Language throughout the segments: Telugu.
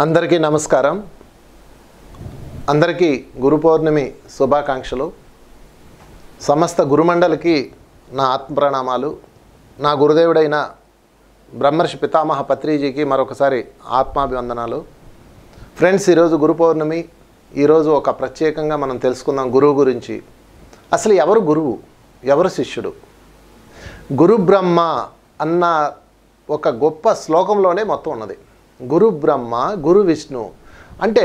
అందరికీ నమస్కారం అందరికీ గురు పౌర్ణమి శుభాకాంక్షలు సమస్త గురుమండలికి నా ఆత్మ ప్రణామాలు నా గురుదేవుడైన బ్రహ్మర్షి పితామహ పత్రిజీకి మరొకసారి ఆత్మాభివందనాలు ఫ్రెండ్స్ ఈరోజు గురు పౌర్ణమి ఈరోజు ఒక ప్రత్యేకంగా మనం తెలుసుకుందాం గురువు గురించి అసలు ఎవరు గురువు ఎవరు శిష్యుడు గురు బ్రహ్మ అన్న ఒక గొప్ప శ్లోకంలోనే మొత్తం ఉన్నది గురు బ్రహ్మ గురు విష్ణు అంటే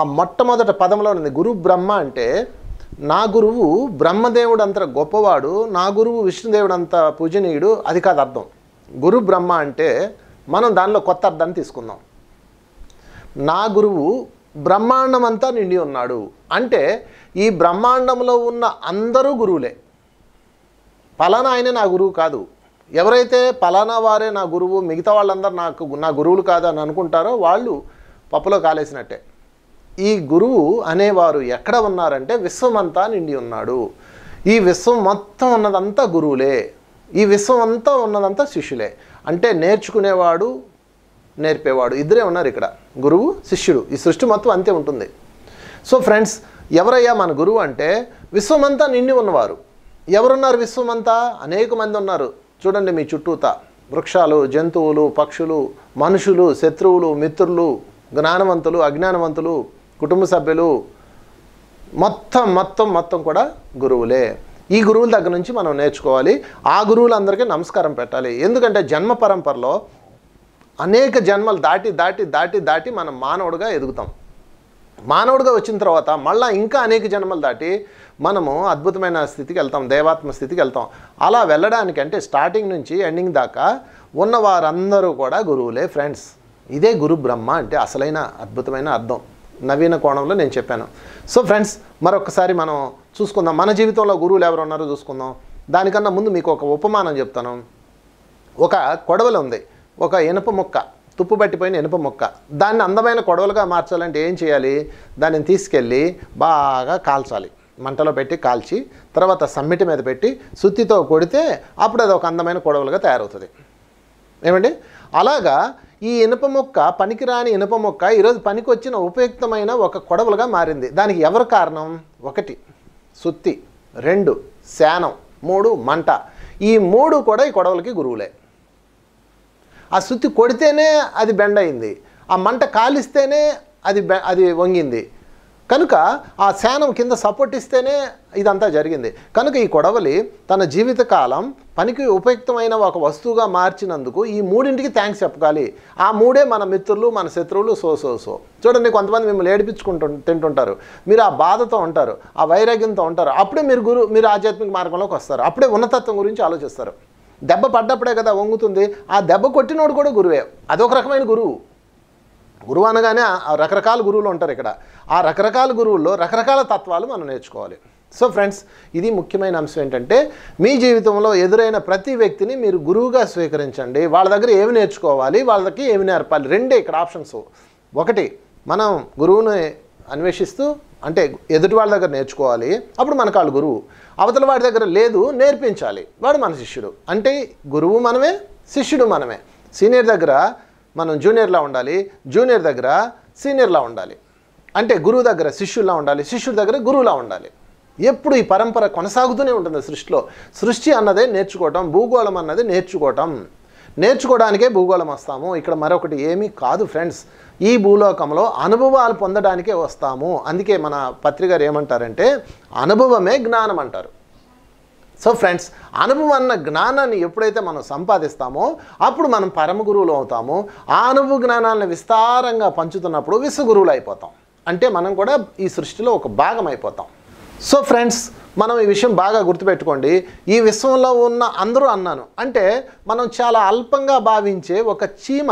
ఆ మొట్టమొదటి పదంలో ఉన్నది గురు బ్రహ్మ అంటే నా గురువు బ్రహ్మదేవుడు అంత గొప్పవాడు నా గురువు విష్ణుదేవుడు అంత పూజనీయుడు అది కాదు అర్థం గురు బ్రహ్మ అంటే మనం దానిలో కొత్త అర్థాన్ని తీసుకుందాం నా గురువు బ్రహ్మాండం అంతా నిండి ఉన్నాడు అంటే ఈ బ్రహ్మాండంలో ఉన్న అందరూ గురువులే పలానా ఆయనే నా గురువు కాదు ఎవరైతే పలానా వారే నా గురువు మిగతా వాళ్ళందరూ నాకు నా గురువులు కాదు అని అనుకుంటారో వాళ్ళు పప్పులో కాలేసినట్టే ఈ గురువు అనేవారు ఎక్కడ ఉన్నారంటే విశ్వమంతా నిండి ఉన్నాడు ఈ విశ్వం మొత్తం ఉన్నదంతా గురువులే ఈ విశ్వం అంతా ఉన్నదంతా శిష్యులే అంటే నేర్చుకునేవాడు నేర్పేవాడు ఇద్దరే ఉన్నారు ఇక్కడ గురువు శిష్యుడు ఈ సృష్టి మొత్తం అంతే ఉంటుంది సో ఫ్రెండ్స్ ఎవరయ్యా మన గురువు అంటే విశ్వమంతా నిండి ఉన్నవారు ఎవరున్నారు విశ్వమంతా అనేక మంది ఉన్నారు చూడండి మీ చుట్టూత వృక్షాలు జంతువులు పక్షులు మనుషులు శత్రువులు మిత్రులు జ్ఞానవంతులు అజ్ఞానవంతులు కుటుంబ సభ్యులు మొత్తం మొత్తం మొత్తం కూడా గురువులే ఈ గురువుల దగ్గర నుంచి మనం నేర్చుకోవాలి ఆ గురువులందరికీ నమస్కారం పెట్టాలి ఎందుకంటే జన్మ పరంపరలో అనేక జన్మలు దాటి దాటి దాటి దాటి మనం మానవుడిగా ఎదుగుతాం మానవుడిగా వచ్చిన తర్వాత మళ్ళీ ఇంకా అనేక జన్మలు దాటి మనము అద్భుతమైన స్థితికి వెళ్తాం దేవాత్మ స్థితికి వెళ్తాం అలా వెళ్ళడానికి అంటే స్టార్టింగ్ నుంచి ఎండింగ్ దాకా ఉన్న వారందరూ కూడా గురువులే ఫ్రెండ్స్ ఇదే గురు బ్రహ్మ అంటే అసలైన అద్భుతమైన అర్థం నవీన కోణంలో నేను చెప్పాను సో ఫ్రెండ్స్ మరొకసారి మనం చూసుకుందాం మన జీవితంలో గురువులు ఎవరు ఉన్నారో చూసుకుందాం దానికన్నా ముందు మీకు ఒక ఉపమానం చెప్తాను ఒక కొడవలి ఉంది ఒక ఇనుప ముక్క తుప్పు పట్టిపోయిన ఇనుప ముక్క దాన్ని అందమైన కొడవలుగా మార్చాలంటే ఏం చేయాలి దానిని తీసుకెళ్ళి బాగా కాల్చాలి మంటలో పెట్టి కాల్చి తర్వాత సమ్మిటి మీద పెట్టి సుత్తితో కొడితే అప్పుడు అది ఒక అందమైన కొడవలుగా తయారవుతుంది ఏమండి అలాగా ఈ ఇనుప మొక్క పనికిరాని ఇనుప మొక్క ఈరోజు పనికి వచ్చిన ఉపయుక్తమైన ఒక కొడవలుగా మారింది దానికి ఎవరు కారణం ఒకటి సుత్తి రెండు శానం మూడు మంట ఈ మూడు కూడా ఈ కొడవలకి గురువులే ఆ సుత్తి కొడితేనే అది బెండ్ అయింది ఆ మంట కాలిస్తేనే అది అది వంగింది కనుక ఆ శానం కింద సపోర్ట్ ఇస్తేనే ఇదంతా జరిగింది కనుక ఈ కొడవలి తన జీవితకాలం పనికి ఉపయుక్తమైన ఒక వస్తువుగా మార్చినందుకు ఈ మూడింటికి థ్యాంక్స్ చెప్పగాలి ఆ మూడే మన మిత్రులు మన శత్రువులు సో సో సో చూడండి కొంతమంది మిమ్మల్ని ఏడిపించుకుంటు తింటుంటారు మీరు ఆ బాధతో ఉంటారు ఆ వైరాగ్యంతో ఉంటారు అప్పుడే మీరు గురు మీరు ఆధ్యాత్మిక మార్గంలోకి వస్తారు అప్పుడే ఉన్నతత్వం గురించి ఆలోచిస్తారు దెబ్బ పడ్డప్పుడే కదా వంగుతుంది ఆ దెబ్బ కొట్టినోడు కూడా గురువే అదొక రకమైన గురువు గురువు అనగానే రకరకాల గురువులు ఉంటారు ఇక్కడ ఆ రకరకాల గురువుల్లో రకరకాల తత్వాలు మనం నేర్చుకోవాలి సో ఫ్రెండ్స్ ఇది ముఖ్యమైన అంశం ఏంటంటే మీ జీవితంలో ఎదురైన ప్రతి వ్యక్తిని మీరు గురువుగా స్వీకరించండి వాళ్ళ దగ్గర ఏమి నేర్చుకోవాలి వాళ్ళకి ఏమి నేర్పాలి రెండే ఇక్కడ ఆప్షన్స్ ఒకటి మనం గురువుని అన్వేషిస్తూ అంటే ఎదుటి వాళ్ళ దగ్గర నేర్చుకోవాలి అప్పుడు మన కాళ్ళు గురువు అవతల వాడి దగ్గర లేదు నేర్పించాలి వాడు మన శిష్యుడు అంటే గురువు మనమే శిష్యుడు మనమే సీనియర్ దగ్గర మనం జూనియర్లా ఉండాలి జూనియర్ దగ్గర సీనియర్లా ఉండాలి అంటే గురువు దగ్గర శిష్యుల్లా ఉండాలి శిష్యుడి దగ్గర గురువులా ఉండాలి ఎప్పుడు ఈ పరంపర కొనసాగుతూనే ఉంటుంది సృష్టిలో సృష్టి అన్నదే నేర్చుకోవటం భూగోళం అన్నది నేర్చుకోవటం నేర్చుకోవడానికే భూగోళం వస్తాము ఇక్కడ మరొకటి ఏమీ కాదు ఫ్రెండ్స్ ఈ భూలోకంలో అనుభవాలు పొందడానికే వస్తాము అందుకే మన పత్రికారు ఏమంటారంటే అనుభవమే జ్ఞానం అంటారు సో ఫ్రెండ్స్ అనుభవం అన్న జ్ఞానాన్ని ఎప్పుడైతే మనం సంపాదిస్తామో అప్పుడు మనం పరమ గురువులు అవుతాము ఆ అనుభవ జ్ఞానాన్ని విస్తారంగా పంచుతున్నప్పుడు విశ్వగురువులు అయిపోతాం అంటే మనం కూడా ఈ సృష్టిలో ఒక భాగం అయిపోతాం సో ఫ్రెండ్స్ మనం ఈ విషయం బాగా గుర్తుపెట్టుకోండి ఈ విశ్వంలో ఉన్న అందరూ అన్నాను అంటే మనం చాలా అల్పంగా భావించే ఒక చీమ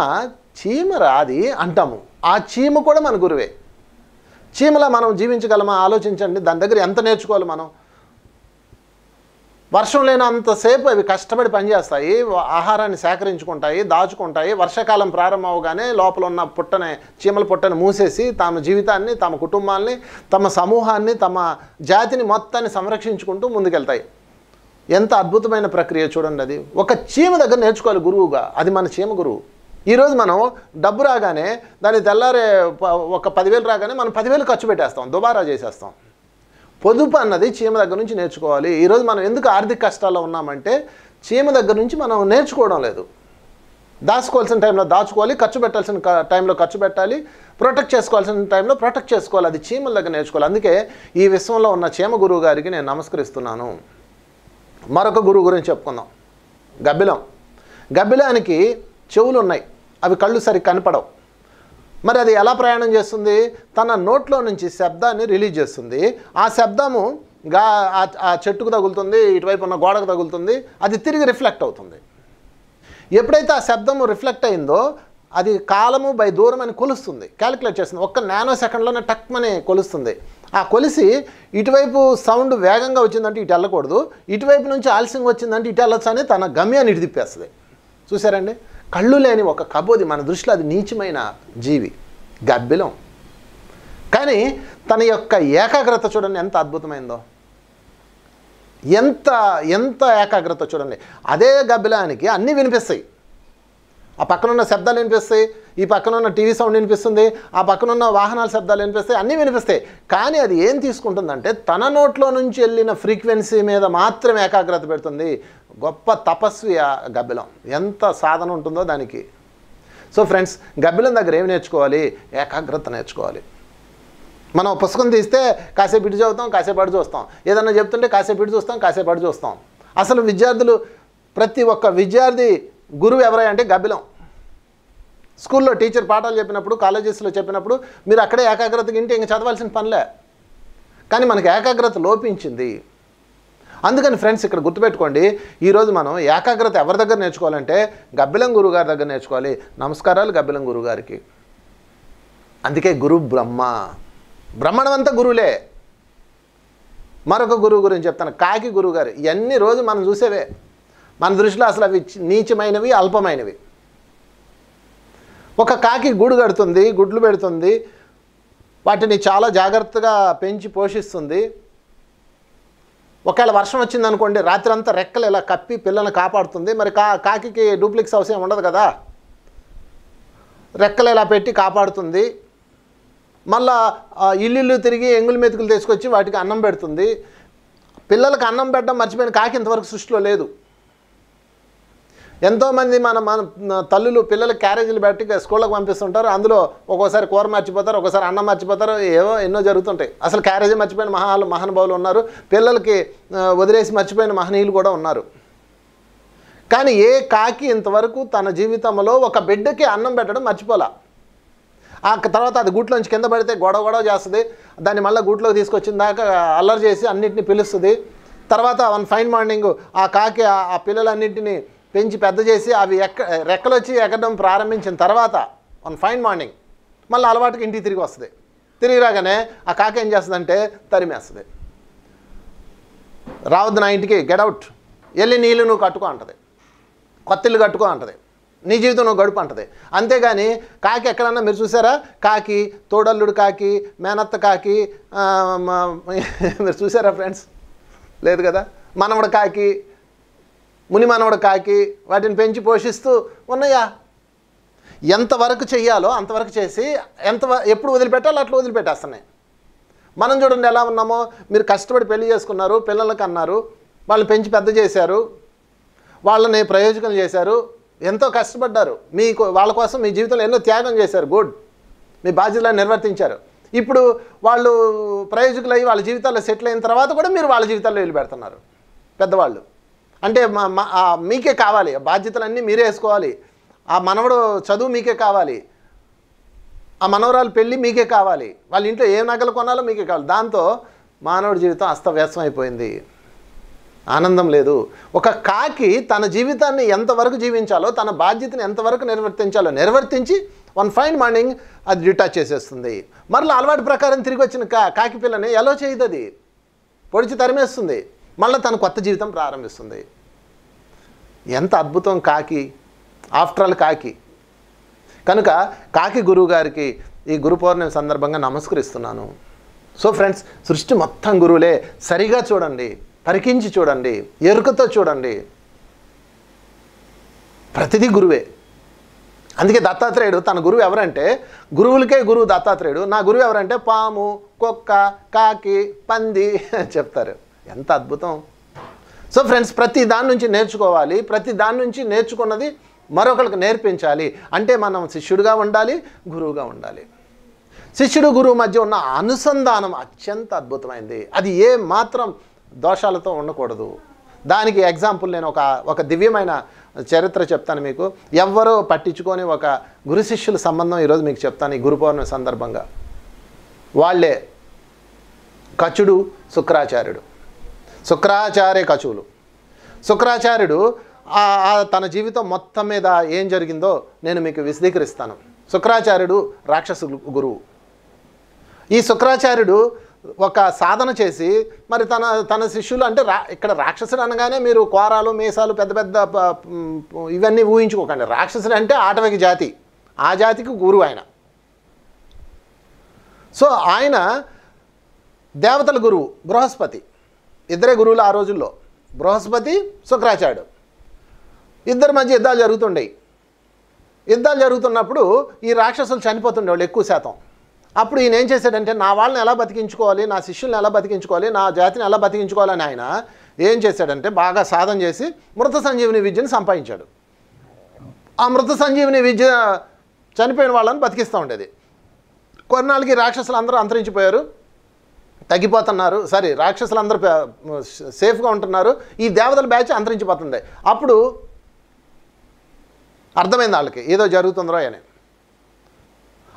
చీమ రాది అంటాము ఆ చీమ కూడా మన గురువే చీమలా మనం జీవించగలమా ఆలోచించండి దాని దగ్గర ఎంత నేర్చుకోవాలి మనం వర్షం లేనంతసేపు అవి కష్టపడి పనిచేస్తాయి ఆహారాన్ని సేకరించుకుంటాయి దాచుకుంటాయి వర్షాకాలం ప్రారంభం అవగానే లోపల ఉన్న పుట్టనే చీమల పుట్టని మూసేసి తమ జీవితాన్ని తమ కుటుంబాన్ని తమ సమూహాన్ని తమ జాతిని మొత్తాన్ని సంరక్షించుకుంటూ ముందుకెళ్తాయి ఎంత అద్భుతమైన ప్రక్రియ చూడండి అది ఒక చీమ దగ్గర నేర్చుకోవాలి గురువుగా అది మన చీమ గురువు ఈరోజు మనం డబ్బు రాగానే దాన్ని తెల్లారే ఒక పదివేలు రాగానే మనం పదివేలు ఖర్చు పెట్టేస్తాం దుబారా చేసేస్తాం పొదుపు అన్నది చీమ దగ్గర నుంచి నేర్చుకోవాలి ఈరోజు మనం ఎందుకు ఆర్థిక కష్టాల్లో ఉన్నామంటే చీమ దగ్గర నుంచి మనం నేర్చుకోవడం లేదు దాచుకోవాల్సిన టైంలో దాచుకోవాలి ఖర్చు పెట్టాల్సిన టైంలో ఖర్చు పెట్టాలి ప్రొటెక్ట్ చేసుకోవాల్సిన టైంలో ప్రొటెక్ట్ చేసుకోవాలి అది చీమల దగ్గర నేర్చుకోవాలి అందుకే ఈ విశ్వంలో ఉన్న చీమ గురువు గారికి నేను నమస్కరిస్తున్నాను మరొక గురువు గురించి చెప్పుకుందాం గబ్బిలం గబ్బిలానికి చెవులు ఉన్నాయి అవి కళ్ళు సరి కనపడవు మరి అది ఎలా ప్రయాణం చేస్తుంది తన నోట్లో నుంచి శబ్దాన్ని రిలీజ్ చేస్తుంది ఆ శబ్దము గా ఆ చెట్టుకు తగులుతుంది ఇటువైపు ఉన్న గోడకు తగులుతుంది అది తిరిగి రిఫ్లెక్ట్ అవుతుంది ఎప్పుడైతే ఆ శబ్దము రిఫ్లెక్ట్ అయిందో అది కాలము బై దూరం అని కొలుస్తుంది క్యాలిక్యులేట్ చేస్తుంది ఒక్క నానో సెకండ్లోనే టక్ అని కొలుస్తుంది ఆ కొలిసి ఇటువైపు సౌండ్ వేగంగా వచ్చిందంటే ఇటు వెళ్ళకూడదు ఇటువైపు నుంచి ఆలస్యంగా వచ్చిందంటే ఇటు వెళ్ళొచ్చు అని తన గమ్యాన్ని ఇటు తిప్పేస్తుంది చూసారండి కళ్ళు లేని ఒక కబోది మన దృష్టిలో అది నీచమైన జీవి గబ్బిలం కానీ తన యొక్క ఏకాగ్రత చూడండి ఎంత అద్భుతమైందో ఎంత ఎంత ఏకాగ్రత చూడండి అదే గబ్బిలానికి అన్నీ వినిపిస్తాయి ఆ పక్కనున్న శబ్దాలు వినిపిస్తాయి ఈ పక్కనున్న టీవీ సౌండ్ వినిపిస్తుంది ఆ పక్కనున్న వాహనాల శబ్దాలు వినిపిస్తాయి అన్నీ వినిపిస్తాయి కానీ అది ఏం తీసుకుంటుందంటే తన నోట్లో నుంచి వెళ్ళిన ఫ్రీక్వెన్సీ మీద మాత్రమే ఏకాగ్రత పెడుతుంది గొప్ప తపస్వి గబ్బిలం ఎంత సాధన ఉంటుందో దానికి సో ఫ్రెండ్స్ గబ్బిలం దగ్గర ఏమి నేర్చుకోవాలి ఏకాగ్రత నేర్చుకోవాలి మనం పుస్తకం తీస్తే కాసేపు ఇటు చదువుతాం కాసేపు అటు చూస్తాం ఏదన్నా చెప్తుంటే కాసేపు ఇటు చూస్తాం కాసేపు అటు చూస్తాం అసలు విద్యార్థులు ప్రతి ఒక్క విద్యార్థి గురువు ఎవరంటే గబ్బిలం స్కూల్లో టీచర్ పాఠాలు చెప్పినప్పుడు కాలేజెస్లో చెప్పినప్పుడు మీరు అక్కడే ఏకాగ్రతగా ఇంటి ఇంక చదవాల్సిన పనిలే కానీ మనకు ఏకాగ్రత లోపించింది అందుకని ఫ్రెండ్స్ ఇక్కడ గుర్తుపెట్టుకోండి ఈరోజు మనం ఏకాగ్రత ఎవరి దగ్గర నేర్చుకోవాలంటే గబ్బిలం గురువు గారి దగ్గర నేర్చుకోవాలి నమస్కారాలు గబ్బిలం గురువు గారికి అందుకే గురు బ్రహ్మ బ్రహ్మణం అంతా గురువులే మరొక గురువు గురించి చెప్తాను కాకి గురువు గారు ఇవన్నీ రోజు మనం చూసేవే మన దృష్టిలో అసలు అవి నీచమైనవి అల్పమైనవి ఒక కాకి గూడు కడుతుంది గుడ్లు పెడుతుంది వాటిని చాలా జాగ్రత్తగా పెంచి పోషిస్తుంది ఒకవేళ వర్షం వచ్చిందనుకోండి అంతా రెక్కలు ఇలా కప్పి పిల్లల్ని కాపాడుతుంది మరి కా కాకి డూప్లిక్స్ అవసరం ఉండదు కదా రెక్కలు ఇలా పెట్టి కాపాడుతుంది మళ్ళా ఇల్లు తిరిగి ఎంగుల మెతుకులు తీసుకొచ్చి వాటికి అన్నం పెడుతుంది పిల్లలకు అన్నం పెట్టడం మర్చిపోయిన కాకి ఇంతవరకు సృష్టిలో లేదు ఎంతోమంది మన మన తల్లులు పిల్లలు క్యారేజీలు పెట్టి స్కూళ్ళకు పంపిస్తుంటారు అందులో ఒక్కోసారి కూర మర్చిపోతారు ఒక్కోసారి అన్నం మర్చిపోతారు ఏవో ఎన్నో జరుగుతుంటాయి అసలు క్యారేజీ మర్చిపోయిన మహాలు మహానుభావులు ఉన్నారు పిల్లలకి వదిలేసి మర్చిపోయిన మహనీయులు కూడా ఉన్నారు కానీ ఏ కాకి ఇంతవరకు తన జీవితంలో ఒక బిడ్డకి అన్నం పెట్టడం మర్చిపోలే ఆ తర్వాత అది గూట్లోంచి కింద పడితే గొడవ గొడవ చేస్తుంది దాన్ని మళ్ళీ గూట్లోకి తీసుకొచ్చిన దాకా అల్లరి చేసి అన్నింటినీ పిలుస్తుంది తర్వాత వన్ ఫైన్ మార్నింగ్ ఆ కాకి ఆ పిల్లలన్నింటినీ పెంచి పెద్ద చేసి అవి ఎక్క రెక్కలు వచ్చి ఎక్కడం ప్రారంభించిన తర్వాత వన్ ఫైన్ మార్నింగ్ మళ్ళీ అలవాటుకి ఇంటికి తిరిగి వస్తుంది తిరిగి రాగానే ఆ కాక ఏం చేస్తుందంటే తరిమేస్తుంది రావద్దు నా ఇంటికి గెడౌట్ వెళ్ళి నీళ్ళు నువ్వు కట్టుకో అంటది కొత్త ఇల్లు కట్టుకో అంటది నీ జీవితం నువ్వు గడుపు అంటది అంతేగాని కాకి ఎక్కడన్నా మీరు చూసారా కాకి తోడల్లుడు కాకి మేనత్త కాకి మీరు చూసారా ఫ్రెండ్స్ లేదు కదా మనవడు కాకి మునిమానవుడు కాకి వాటిని పెంచి పోషిస్తూ ఉన్నాయా ఎంతవరకు చెయ్యాలో అంతవరకు చేసి ఎంత ఎప్పుడు వదిలిపెట్టాలో అట్లా వదిలిపెట్టేస్తున్నాయి మనం చూడండి ఎలా ఉన్నామో మీరు కష్టపడి పెళ్లి చేసుకున్నారు పిల్లలకు అన్నారు వాళ్ళని పెంచి పెద్ద చేశారు వాళ్ళని ప్రయోజకం చేశారు ఎంతో కష్టపడ్డారు మీ వాళ్ళ కోసం మీ జీవితంలో ఎన్నో త్యాగం చేశారు గుడ్ మీ బాధ్యతలను నిర్వర్తించారు ఇప్పుడు వాళ్ళు ప్రయోజకులయ్యి వాళ్ళ జీవితాల్లో సెటిల్ అయిన తర్వాత కూడా మీరు వాళ్ళ జీవితాల్లో వెళ్ళి పెడుతున్నారు పెద్దవాళ్ళు అంటే మీకే కావాలి బాధ్యతలన్నీ మీరే వేసుకోవాలి ఆ మనవడు చదువు మీకే కావాలి ఆ మనవరాలు పెళ్ళి మీకే కావాలి వాళ్ళ ఇంట్లో ఏ నగలు కొనాలో మీకే కావాలి దాంతో మానవుడి జీవితం అస్తవ్యస్తం అయిపోయింది ఆనందం లేదు ఒక కాకి తన జీవితాన్ని ఎంతవరకు జీవించాలో తన బాధ్యతను ఎంతవరకు నిర్వర్తించాలో నిర్వర్తించి వన్ ఫైన్ మార్నింగ్ అది డిటాచ్ చేసేస్తుంది మరలా అలవాటు ప్రకారం తిరిగి వచ్చిన కా కాకి పిల్లని ఎలా చేయదు అది పొడిచి తరిమేస్తుంది మళ్ళీ తన కొత్త జీవితం ప్రారంభిస్తుంది ఎంత అద్భుతం కాకి ఆఫ్టర్ ఆల్ కాకి కనుక కాకి గురువు గారికి ఈ గురు పౌర్ణమి సందర్భంగా నమస్కరిస్తున్నాను సో ఫ్రెండ్స్ సృష్టి మొత్తం గురువులే సరిగా చూడండి పరికించి చూడండి ఎరుకతో చూడండి ప్రతిదీ గురువే అందుకే దత్తాత్రేయుడు తన గురువు ఎవరంటే గురువులకే గురువు దత్తాత్రేయుడు నా గురువు ఎవరంటే పాము కుక్క కాకి పంది చెప్తారు ఎంత అద్భుతం సో ఫ్రెండ్స్ ప్రతి దాని నుంచి నేర్చుకోవాలి ప్రతి దాని నుంచి నేర్చుకున్నది మరొకరికి నేర్పించాలి అంటే మనం శిష్యుడిగా ఉండాలి గురువుగా ఉండాలి శిష్యుడు గురువు మధ్య ఉన్న అనుసంధానం అత్యంత అద్భుతమైంది అది ఏ మాత్రం దోషాలతో ఉండకూడదు దానికి ఎగ్జాంపుల్ నేను ఒక ఒక దివ్యమైన చరిత్ర చెప్తాను మీకు ఎవరో పట్టించుకొని ఒక గురు శిష్యుల సంబంధం ఈరోజు మీకు చెప్తాను ఈ గురు సందర్భంగా వాళ్ళే కచుడు శుక్రాచార్యుడు శుక్రాచార్య కచువులు శుక్రాచార్యుడు తన జీవితం మొత్తం మీద ఏం జరిగిందో నేను మీకు విశదీకరిస్తాను శుక్రాచార్యుడు రాక్షసు గురువు ఈ శుక్రాచార్యుడు ఒక సాధన చేసి మరి తన తన శిష్యులు అంటే రా ఇక్కడ రాక్షసుడు అనగానే మీరు కోరాలు మీసాలు పెద్ద పెద్ద ఇవన్నీ ఊహించుకోకండి రాక్షసుడు అంటే ఆటవిక జాతి ఆ జాతికి గురువు ఆయన సో ఆయన దేవతల గురువు బృహస్పతి ఇద్దరే గురువులు ఆ రోజుల్లో బృహస్పతి శుక్రాచార్యుడు ఇద్దరి మధ్య యుద్ధాలు జరుగుతుండేవి యుద్ధాలు జరుగుతున్నప్పుడు ఈ రాక్షసులు చనిపోతుండేవాళ్ళు ఎక్కువ శాతం అప్పుడు ఈయన ఏం చేశాడంటే నా వాళ్ళని ఎలా బతికించుకోవాలి నా శిష్యుల్ని ఎలా బతికించుకోవాలి నా జాతిని ఎలా బతికించుకోవాలని ఆయన ఏం చేశాడంటే బాగా సాధన చేసి మృత సంజీవిని విద్యను సంపాదించాడు ఆ మృత సంజీవిని విద్య చనిపోయిన వాళ్ళని బతికిస్తూ ఉండేది కొన్నాళ్ళకి రాక్షసులు అందరూ అంతరించిపోయారు తగ్గిపోతున్నారు సారీ రాక్షసులందరూ సేఫ్గా ఉంటున్నారు ఈ దేవతల బ్యాచ్ అంతరించిపోతుంది అప్పుడు అర్థమైంది వాళ్ళకి ఏదో జరుగుతుందో అని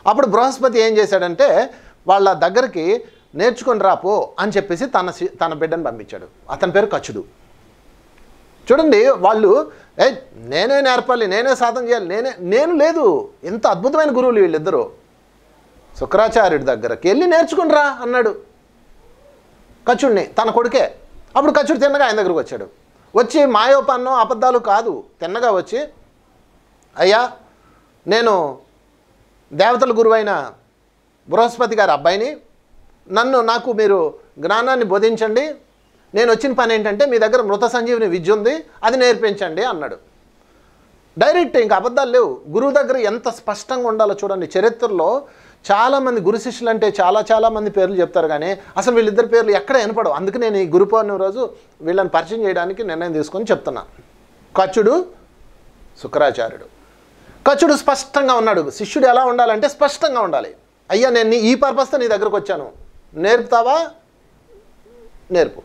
అప్పుడు బృహస్పతి ఏం చేశాడంటే వాళ్ళ దగ్గరికి నేర్చుకొని రాపో అని చెప్పేసి తన తన బిడ్డను పంపించాడు అతని పేరు కచ్చుడు చూడండి వాళ్ళు ఏ నేనే నేర్పాలి నేనే సాధన చేయాలి నేనే నేను లేదు ఎంత అద్భుతమైన గురువులు వీళ్ళిద్దరూ శుక్రాచార్యుడి దగ్గరకి వెళ్ళి నేర్చుకుని రా అన్నాడు కచుడిని తన కొడుకే అప్పుడు కచుడు తిన్నగా ఆయన దగ్గరకు వచ్చాడు వచ్చి మాయోపన్నం అబద్ధాలు కాదు తిన్నగా వచ్చి అయ్యా నేను దేవతల గురువైన బృహస్పతి గారి అబ్బాయిని నన్ను నాకు మీరు జ్ఞానాన్ని బోధించండి నేను వచ్చిన పని ఏంటంటే మీ దగ్గర మృత సంజీవిని విద్య ఉంది అది నేర్పించండి అన్నాడు డైరెక్ట్ ఇంకా అబద్ధాలు లేవు గురువు దగ్గర ఎంత స్పష్టంగా ఉండాలో చూడండి చరిత్రలో చాలామంది గురు శిష్యులు అంటే చాలా చాలామంది పేర్లు చెప్తారు కానీ అసలు వీళ్ళిద్దరు పేర్లు ఎక్కడ వినపడవు అందుకు నేను ఈ గురు పౌర్ణమి రోజు వీళ్ళని పరిచయం చేయడానికి నిర్ణయం తీసుకొని చెప్తున్నా కచ్చుడు శుక్రాచార్యుడు కచ్చుడు స్పష్టంగా ఉన్నాడు శిష్యుడు ఎలా ఉండాలంటే స్పష్టంగా ఉండాలి అయ్యా నేను ఈ పర్పస్తో నీ దగ్గరకు వచ్చాను నేర్పుతావా నేర్పు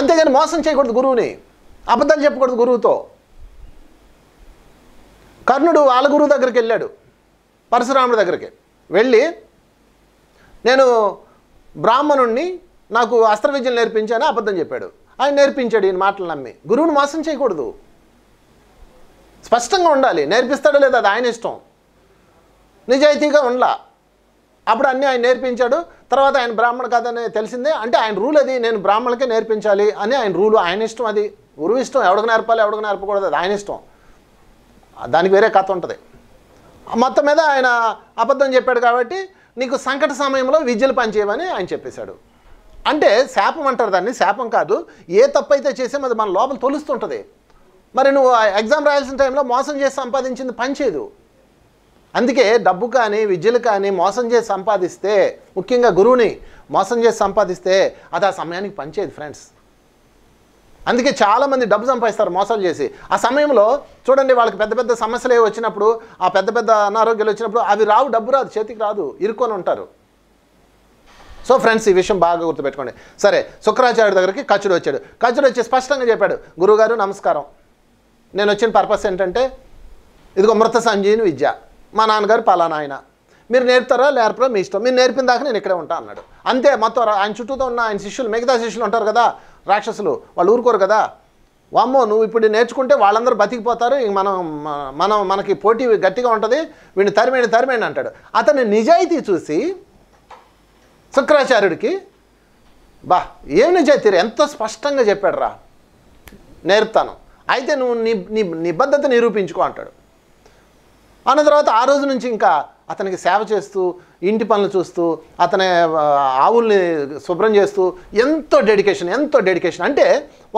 అంతేగాని మోసం చేయకూడదు గురువుని అబద్ధాలు చెప్పకూడదు గురువుతో కర్ణుడు వాళ్ళ గురువు దగ్గరికి వెళ్ళాడు పరశురాముడి దగ్గరికి వెళ్ళి నేను బ్రాహ్మణుణ్ణి నాకు అస్త్ర విద్యలు నేర్పించాను అబద్ధం చెప్పాడు ఆయన నేర్పించాడు ఈయన మాటలు నమ్మి గురువుని మోసం చేయకూడదు స్పష్టంగా ఉండాలి నేర్పిస్తాడో లేదా అది ఆయన ఇష్టం నిజాయితీగా ఉండలా అప్పుడు అన్నీ ఆయన నేర్పించాడు తర్వాత ఆయన బ్రాహ్మణ కాదని తెలిసిందే అంటే ఆయన రూల్ అది నేను బ్రాహ్మణకే నేర్పించాలి అని ఆయన రూలు ఆయన ఇష్టం అది గురువు ఇష్టం ఎవడికి నేర్పాలి ఎవడికి నేర్పకూడదు అది ఆయన ఇష్టం దానికి వేరే కథ ఉంటుంది మొత్తం మీద ఆయన అబద్ధం చెప్పాడు కాబట్టి నీకు సంకట సమయంలో విద్యలు పనిచేయమని ఆయన చెప్పేశాడు అంటే శాపం అంటారు దాన్ని శాపం కాదు ఏ తప్పు అయితే చేసామో అది మన లోపల తొలుస్తుంటుంది మరి నువ్వు ఎగ్జామ్ రాయాల్సిన టైంలో మోసం చేసి సంపాదించింది పనిచేయదు అందుకే డబ్బు కానీ విద్యలు కానీ మోసం చేసి సంపాదిస్తే ముఖ్యంగా గురువుని మోసం చేసి సంపాదిస్తే అది ఆ సమయానికి పనిచేయదు ఫ్రెండ్స్ అందుకే చాలామంది డబ్బు సంపాదిస్తారు మోసాలు చేసి ఆ సమయంలో చూడండి వాళ్ళకి పెద్ద పెద్ద సమస్యలు ఏవి వచ్చినప్పుడు ఆ పెద్ద పెద్ద అనారోగ్యాలు వచ్చినప్పుడు అవి రావు డబ్బు రాదు చేతికి రాదు ఇరుక్కొని ఉంటారు సో ఫ్రెండ్స్ ఈ విషయం బాగా గుర్తుపెట్టుకోండి సరే శుక్రాచార్యుడి దగ్గరికి కచ్చుడు వచ్చాడు కచ్చుడు వచ్చి స్పష్టంగా చెప్పాడు గురువుగారు నమస్కారం నేను వచ్చిన పర్పస్ ఏంటంటే ఇదిగో మృత సంజీవిని విద్య మా నాన్నగారు పలానా ఆయన మీరు నేర్పుతారా లేకపోతే మీ ఇష్టం మీరు నేర్పిన దాకా నేను ఇక్కడే ఉంటా అన్నాడు అంతే మొత్తం ఆయన చుట్టూతో ఉన్న ఆయన శిష్యులు మిగతా శిష్యులు ఉంటారు కదా రాక్షసులు వాళ్ళు ఊరుకోరు కదా వామ్మో నువ్వు ఇప్పుడు నేర్చుకుంటే వాళ్ళందరూ బతికిపోతారు మనం మనం మనకి పోటీ గట్టిగా ఉంటుంది వీడిని తరిమేణి తరిమేణి అంటాడు అతని నిజాయితీ చూసి శుక్రాచార్యుడికి బా ఏం నిజాయితీ ఎంతో స్పష్టంగా చెప్పాడు రా నేర్పుతాను అయితే నువ్వు నీ నీ నిబద్ధత నిరూపించుకో అంటాడు అన్న తర్వాత ఆ రోజు నుంచి ఇంకా అతనికి సేవ చేస్తూ ఇంటి పనులు చూస్తూ అతని ఆవుల్ని శుభ్రం చేస్తూ ఎంతో డెడికేషన్ ఎంతో డెడికేషన్ అంటే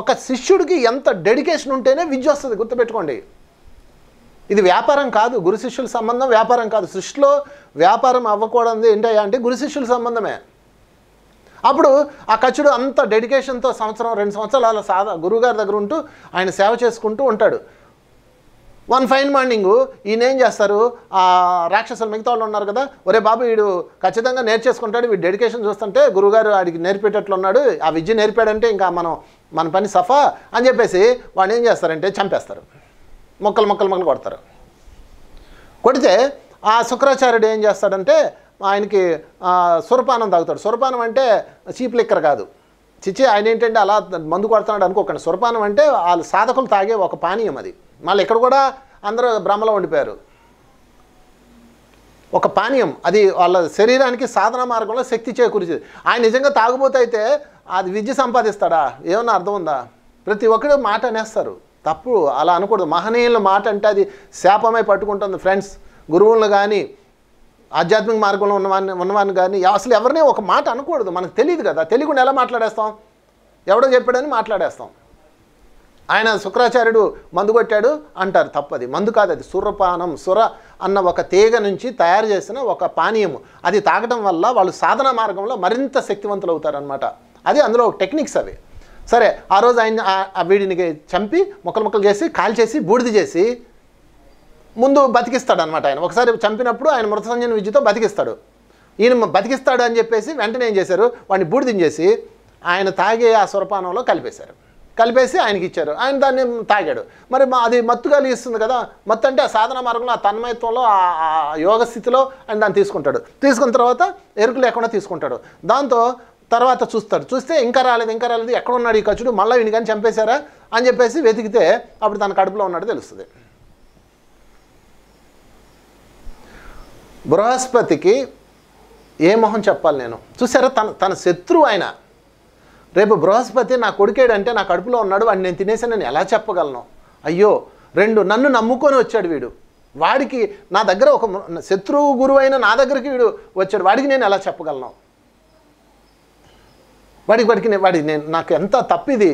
ఒక శిష్యుడికి ఎంత డెడికేషన్ ఉంటేనే విద్య వస్తుంది గుర్తుపెట్టుకోండి ఇది వ్యాపారం కాదు గురు శిష్యుల సంబంధం వ్యాపారం కాదు సృష్టిలో వ్యాపారం అవ్వకూడదు ఏంటయ్యా అంటే గురు శిష్యుల సంబంధమే అప్పుడు ఆ కచ్చుడు అంత డెడికేషన్తో సంవత్సరం రెండు సంవత్సరాల సాధ గురువుగారి దగ్గర ఉంటూ ఆయన సేవ చేసుకుంటూ ఉంటాడు వన్ ఫైన్ మార్నింగ్ ఈయన ఏం చేస్తారు ఆ రాక్షసులు మిగతా వాళ్ళు ఉన్నారు కదా ఒరే బాబు వీడు ఖచ్చితంగా నేర్చేసుకుంటాడు వీడు డెడికేషన్ చూస్తుంటే గురుగారు ఆడికి నేర్పేటట్లు ఉన్నాడు ఆ విద్య నేర్పాడంటే ఇంకా మనం మన పని సఫా అని చెప్పేసి వాడు ఏం చేస్తారంటే చంపేస్తారు మొక్కలు మొక్కలు మొక్కలు కొడతారు కొడితే ఆ శుక్రాచార్యుడు ఏం చేస్తాడంటే ఆయనకి సురపానం తాగుతాడు సురపానం అంటే చీప్ లిక్కర్ కాదు చిచ్చి ఆయన ఏంటంటే అలా మందు కొడుతున్నాడు అనుకోకండి సురపానం అంటే వాళ్ళు సాధకులు తాగే ఒక పానీయం అది మళ్ళీ ఇక్కడ కూడా అందరూ భ్రమలో వండిపోయారు ఒక పానీయం అది వాళ్ళ శరీరానికి సాధన మార్గంలో శక్తి చేకూర్చేది ఆయన నిజంగా తాగుబోతే అయితే అది విద్య సంపాదిస్తాడా ఏమన్నా అర్థం ఉందా ప్రతి ఒక్కరు మాట అనేస్తారు తప్పు అలా అనకూడదు మహనీయుల మాట అంటే అది శాపమై పట్టుకుంటుంది ఫ్రెండ్స్ గురువులను కానీ ఆధ్యాత్మిక మార్గంలో ఉన్నవాన్ని ఉన్నవాన్ని కానీ అసలు ఎవరిని ఒక మాట అనకూడదు మనకు తెలియదు కదా తెలియకుండా ఎలా మాట్లాడేస్తాం ఎవడో చెప్పాడని మాట్లాడేస్తాం ఆయన శుక్రాచార్యుడు మందు కొట్టాడు అంటారు తప్పది మందు కాదు అది సురపానం సుర అన్న ఒక తీగ నుంచి తయారు చేసిన ఒక పానీయము అది తాగటం వల్ల వాళ్ళు సాధన మార్గంలో మరింత శక్తివంతులు అవుతారనమాట అది అందులో టెక్నిక్స్ అవి సరే ఆ రోజు ఆయన వీడిని చంపి మొక్కలు మొక్కలు చేసి కాల్చేసి బూడిద చేసి ముందు బతికిస్తాడనమాట ఆయన ఒకసారి చంపినప్పుడు ఆయన మృత సంజన విద్యతో బతికిస్తాడు ఈయన బతికిస్తాడు అని చెప్పేసి వెంటనే ఏం చేశారు వాడిని బూడిదించేసి ఆయన తాగే ఆ సురపానంలో కలిపేశారు కలిపేసి ఆయనకి ఇచ్చారు ఆయన దాన్ని తాగాడు మరి మా అది మత్తు కలిగిస్తుంది కదా మత్తు అంటే ఆ సాధన మార్గంలో ఆ తన్మయత్వంలో ఆ యోగ స్థితిలో ఆయన దాన్ని తీసుకుంటాడు తీసుకున్న తర్వాత ఎరుకు లేకుండా తీసుకుంటాడు దాంతో తర్వాత చూస్తాడు చూస్తే ఇంకా రాలేదు ఇంకా రాలేదు ఎక్కడ ఉన్నాడు ఈ ఖర్చుడు మళ్ళీ వీడిని కానీ చంపేశారా అని చెప్పేసి వెతికితే అప్పుడు తన కడుపులో ఉన్నాడు తెలుస్తుంది బృహస్పతికి ఏ మొహం చెప్పాలి నేను చూసారా తన తన శత్రువు ఆయన రేపు బృహస్పతి నా అంటే నా కడుపులో ఉన్నాడు వాడిని నేను నేను ఎలా చెప్పగలను అయ్యో రెండు నన్ను నమ్ముకొని వచ్చాడు వీడు వాడికి నా దగ్గర ఒక శత్రువు గురువు అయిన నా దగ్గరికి వీడు వచ్చాడు వాడికి నేను ఎలా చెప్పగలను వాడికి వాడికి వాడి నేను నాకు ఎంత తప్పిది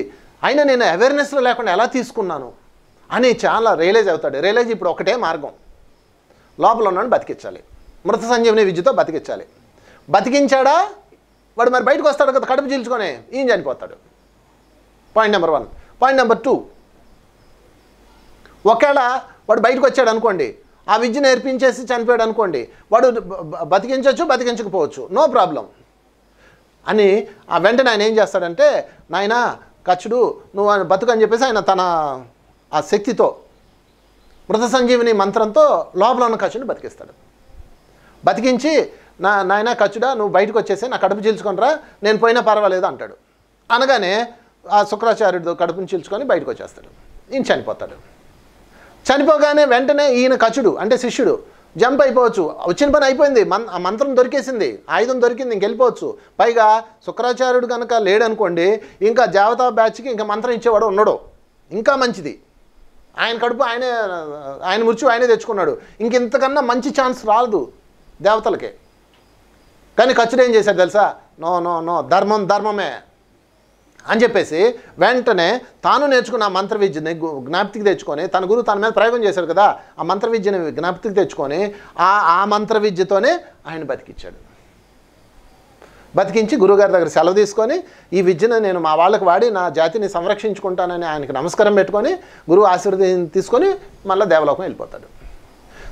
అయినా నేను అవేర్నెస్లో లేకుండా ఎలా తీసుకున్నాను అని చాలా రియలైజ్ అవుతాడు రియలైజ్ ఇప్పుడు ఒకటే మార్గం లోపల ఉన్నాడు బతికించాలి మృత సంజీవని విద్యతో బతికించాలి బతికించాడా వాడు మరి బయటకు వస్తాడు కదా కడుపు చీల్చుకొని ఈయన చనిపోతాడు point number one point number two ఒకవేళ వాడు బయటకు వచ్చాడు అనుకోండి ఆ విద్య నేర్పించేసి చనిపోయాడు అనుకోండి వాడు బతికించవచ్చు బతికించకపోవచ్చు నో ప్రాబ్లం అని ఆ వెంటనే ఆయన ఏం చేస్తాడంటే నాయన కచ్చుడు నువ్వు బతుకు అని చెప్పేసి ఆయన తన ఆ శక్తితో మృత సంజీవిని మంత్రంతో లోపల ఉన్న కచ్చుని బతికిస్తాడు బతికించి నా నాయన ఖర్చుడా నువ్వు బయటకు వచ్చేసి నా కడుపు చీల్చుకొనిరా నేను పోయినా పర్వాలేదు అంటాడు అనగానే ఆ శుక్రాచార్యుడితో కడుపుని చీల్చుకొని బయటకు వచ్చేస్తాడు ఈయన చనిపోతాడు చనిపోగానే వెంటనే ఈయన ఖర్చుడు అంటే శిష్యుడు జంప్ అయిపోవచ్చు వచ్చిన పని అయిపోయింది మన్ మంత్రం దొరికేసింది ఆయుధం దొరికింది ఇంకెళ్ళిపోవచ్చు పైగా శుక్రాచార్యుడు కనుక లేడనుకోండి ఇంకా జావతా బ్యాచ్కి ఇంకా మంత్రం ఇచ్చేవాడు ఉండడు ఇంకా మంచిది ఆయన కడుపు ఆయనే ఆయన మురుచు ఆయనే తెచ్చుకున్నాడు ఇంకెంతకన్నా మంచి ఛాన్స్ రాదు దేవతలకే కానీ ఖచ్చుడు ఏం చేశారు తెలుసా నో నో నో ధర్మం ధర్మమే అని చెప్పేసి వెంటనే తాను నేర్చుకున్న ఆ మంత్ర విద్యని జ్ఞాప్తికి తెచ్చుకొని తన గురువు తన మీద ప్రయోగం చేశారు కదా ఆ మంత్ర విద్యని జ్ఞాప్తికి తెచ్చుకొని ఆ ఆ మంత్ర విద్యతోనే ఆయన బతికిచ్చాడు బతికించి గురువుగారి దగ్గర సెలవు తీసుకొని ఈ విద్యను నేను మా వాళ్ళకి వాడి నా జాతిని సంరక్షించుకుంటానని ఆయనకి నమస్కారం పెట్టుకొని గురువు ఆశీర్వదం తీసుకొని మళ్ళీ దేవలోకం వెళ్ళిపోతాడు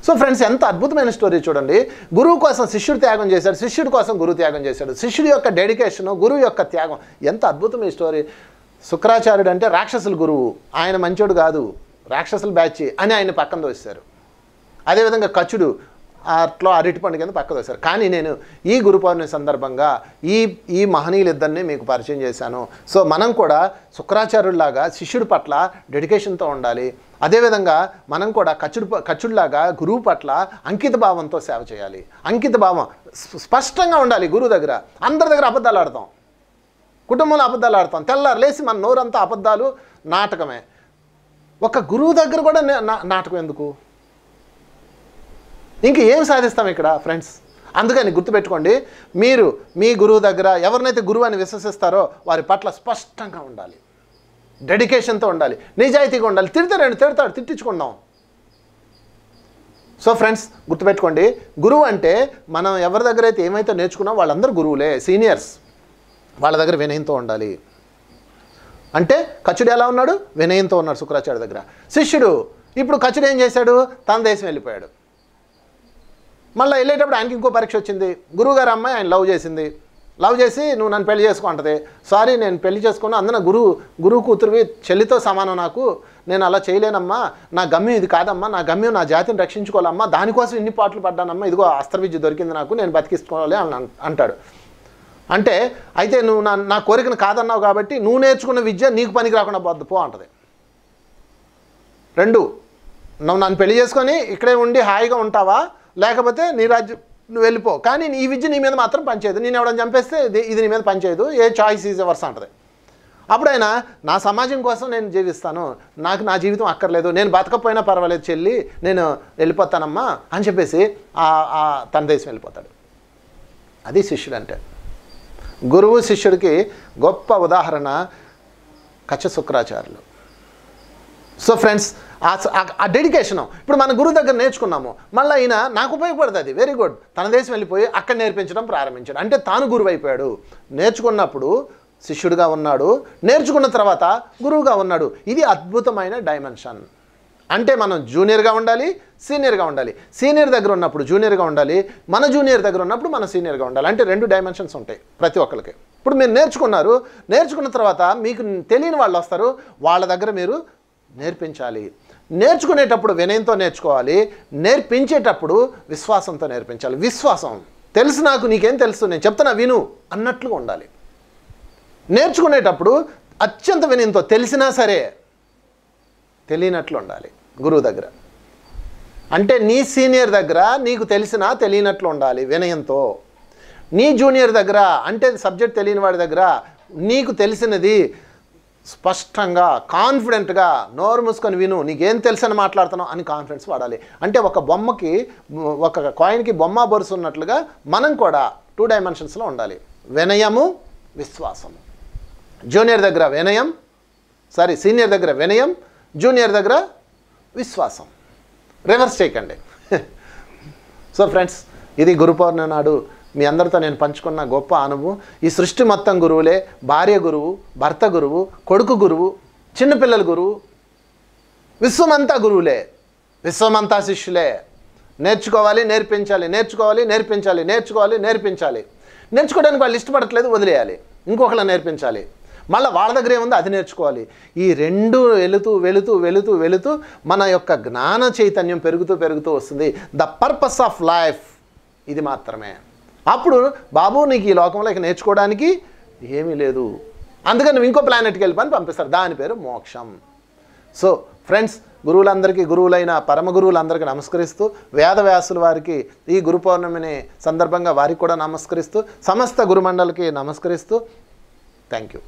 సో ఫ్రెండ్స్ ఎంత అద్భుతమైన స్టోరీ చూడండి గురువు కోసం శిష్యుడు త్యాగం చేశాడు శిష్యుడి కోసం గురువు త్యాగం చేశాడు శిష్యుడి యొక్క డెడికేషను గురువు యొక్క త్యాగం ఎంత అద్భుతం ఈ స్టోరీ శుక్రాచార్యుడు అంటే రాక్షసుల గురువు ఆయన మంచోడు కాదు రాక్షసుల బ్యాచ్ అని ఆయన పక్కన దోశారు అదేవిధంగా కచుడు అట్లా అరటి పండు కింద పక్కకు వచ్చారు కానీ నేను ఈ గురు పౌర్ణమి సందర్భంగా ఈ ఈ మహనీయులు ఇద్దరిని మీకు పరిచయం చేశాను సో మనం కూడా శుక్రాచార్యుల్లాగా శిష్యుడి పట్ల డెడికేషన్తో ఉండాలి అదేవిధంగా మనం కూడా కచ్చుడు కచ్చుడిలాగా గురువు పట్ల అంకిత భావంతో సేవ చేయాలి అంకిత భావం స్పష్టంగా ఉండాలి గురువు దగ్గర అందరి దగ్గర అబద్ధాలు ఆడతాం కుటుంబంలో అబద్ధాలు ఆడతాం తెల్లారు లేచి మన నోరంతా అబద్ధాలు నాటకమే ఒక గురువు దగ్గర కూడా నాటకం ఎందుకు ఇంక ఏం సాధిస్తాం ఇక్కడ ఫ్రెండ్స్ అందుకని గుర్తుపెట్టుకోండి మీరు మీ గురువు దగ్గర ఎవరినైతే గురువు అని విశ్వసిస్తారో వారి పట్ల స్పష్టంగా ఉండాలి డెడికేషన్తో ఉండాలి నిజాయితీగా ఉండాలి రెండు తిడతాడు తిట్టించుకుందాం సో ఫ్రెండ్స్ గుర్తుపెట్టుకోండి గురువు అంటే మనం ఎవరి దగ్గర అయితే ఏమైతే నేర్చుకున్నాం వాళ్ళందరూ గురువులే సీనియర్స్ వాళ్ళ దగ్గర వినయంతో ఉండాలి అంటే కచ్చుడు ఎలా ఉన్నాడు వినయంతో ఉన్నాడు శుక్రాచార్య దగ్గర శిష్యుడు ఇప్పుడు కచ్చుడు ఏం చేశాడు తన దేశం వెళ్ళిపోయాడు మళ్ళీ వెళ్ళేటప్పుడు ఆయనకి ఇంకో పరీక్ష వచ్చింది గురువుగారు అమ్మాయి ఆయన లవ్ చేసింది లవ్ చేసి నువ్వు నన్ను పెళ్లి చేసుకుంటుంది సారీ నేను పెళ్లి చేసుకున్న అందున గురువు గురువు కూతురువి చెల్లితో సమానం నాకు నేను అలా చేయలేనమ్మా నా గమ్యం ఇది కాదమ్మా నా గమ్యం నా జాతిని రక్షించుకోవాలమ్మా దానికోసం ఇన్ని పాటలు పడ్డానమ్మా ఇదిగో అస్త్ర విద్య దొరికింది నాకు నేను బతికించుకోవాలి అని అంటాడు అంటే అయితే నువ్వు నా నా కోరికను కాదన్నావు కాబట్టి నువ్వు నేర్చుకున్న విద్య నీకు పనికి రాకుండా పోద్దు పో అంటది రెండు నువ్వు నన్ను పెళ్లి చేసుకొని ఇక్కడే ఉండి హాయిగా ఉంటావా లేకపోతే నీ రాజ్యం నువ్వు వెళ్ళిపో కానీ ఈ విద్య నీ మీద మాత్రం పనిచేయదు నేను ఎవడని చంపేస్తే ఇది నీ మీద పనిచేయదు ఏ చాయిస్ ఈజ్ ఎవర్స్ అంటది అప్పుడు నా సమాజం కోసం నేను జీవిస్తాను నాకు నా జీవితం అక్కర్లేదు నేను బతకపోయినా పర్వాలేదు చెల్లి నేను వెళ్ళిపోతానమ్మా అని చెప్పేసి తన దేశం వెళ్ళిపోతాడు అది శిష్యుడు అంటే గురువు శిష్యుడికి గొప్ప ఉదాహరణ కచ్చ శుక్రాచార్యులు సో ఫ్రెండ్స్ ఆ డెడికేషను ఇప్పుడు మన గురువు దగ్గర నేర్చుకున్నాము మళ్ళీ ఈయన నాకు ఉపయోగపడుతుంది వెరీ గుడ్ తన దేశం వెళ్ళిపోయి అక్కడ నేర్పించడం ప్రారంభించాడు అంటే తాను గురువు అయిపోయాడు నేర్చుకున్నప్పుడు శిష్యుడిగా ఉన్నాడు నేర్చుకున్న తర్వాత గురువుగా ఉన్నాడు ఇది అద్భుతమైన డైమెన్షన్ అంటే మనం జూనియర్గా ఉండాలి సీనియర్గా ఉండాలి సీనియర్ దగ్గర ఉన్నప్పుడు జూనియర్గా ఉండాలి మన జూనియర్ దగ్గర ఉన్నప్పుడు మన సీనియర్గా ఉండాలి అంటే రెండు డైమెన్షన్స్ ఉంటాయి ప్రతి ఒక్కరికి ఇప్పుడు మీరు నేర్చుకున్నారు నేర్చుకున్న తర్వాత మీకు తెలియని వాళ్ళు వస్తారు వాళ్ళ దగ్గర మీరు నేర్పించాలి నేర్చుకునేటప్పుడు వినయంతో నేర్చుకోవాలి నేర్పించేటప్పుడు విశ్వాసంతో నేర్పించాలి విశ్వాసం తెలుసు నాకు నీకేం తెలుసు నేను చెప్తున్నా విను అన్నట్లుగా ఉండాలి నేర్చుకునేటప్పుడు అత్యంత వినయంతో తెలిసినా సరే తెలియనట్లు ఉండాలి గురువు దగ్గర అంటే నీ సీనియర్ దగ్గర నీకు తెలిసినా తెలియనట్లు ఉండాలి వినయంతో నీ జూనియర్ దగ్గర అంటే సబ్జెక్ట్ తెలియని వాడి దగ్గర నీకు తెలిసినది స్పష్టంగా కాన్ఫిడెంట్గా నోరు మూసుకొని విను నీకేం అని మాట్లాడుతున్నావు అని కాన్ఫిడెన్స్ వాడాలి అంటే ఒక బొమ్మకి ఒక కాయిన్కి బొమ్మ బొరుసు ఉన్నట్లుగా మనం కూడా టూ డైమెన్షన్స్లో ఉండాలి వినయము విశ్వాసము జూనియర్ దగ్గర వినయం సారీ సీనియర్ దగ్గర వినయం జూనియర్ దగ్గర విశ్వాసం రివర్స్ చేయకండి సో ఫ్రెండ్స్ ఇది గురు పౌర్ణమి నాడు మీ అందరితో నేను పంచుకున్న గొప్ప అనుభవం ఈ సృష్టి మొత్తం గురువులే భార్య గురువు భర్త గురువు కొడుకు గురువు చిన్నపిల్లల గురువు విశ్వమంతా గురువులే విశ్వమంతా శిష్యులే నేర్చుకోవాలి నేర్పించాలి నేర్చుకోవాలి నేర్పించాలి నేర్చుకోవాలి నేర్పించాలి నేర్చుకోవడానికి వాళ్ళు ఇష్టపడట్లేదు వదిలేయాలి ఇంకొకలా నేర్పించాలి మళ్ళీ వాళ్ళ దగ్గర ఏముంది అది నేర్చుకోవాలి ఈ రెండు వెళుతూ వెళుతూ వెళుతూ వెళుతూ మన యొక్క జ్ఞాన చైతన్యం పెరుగుతూ పెరుగుతూ వస్తుంది ద పర్పస్ ఆఫ్ లైఫ్ ఇది మాత్రమే అప్పుడు బాబు నీకు ఈ లోకంలో ఇక నేర్చుకోవడానికి ఏమీ లేదు అందుకని నువ్వు ఇంకో ప్లానెట్కి వెళ్ళి పని పంపిస్తారు దాని పేరు మోక్షం సో ఫ్రెండ్స్ గురువులందరికీ గురువులైన పరమ గురువులందరికీ నమస్కరిస్తూ వేదవ్యాసుల వారికి ఈ గురు పౌర్ణమిని సందర్భంగా వారికి కూడా నమస్కరిస్తూ సమస్త గురుమండలికి నమస్కరిస్తూ థ్యాంక్ యూ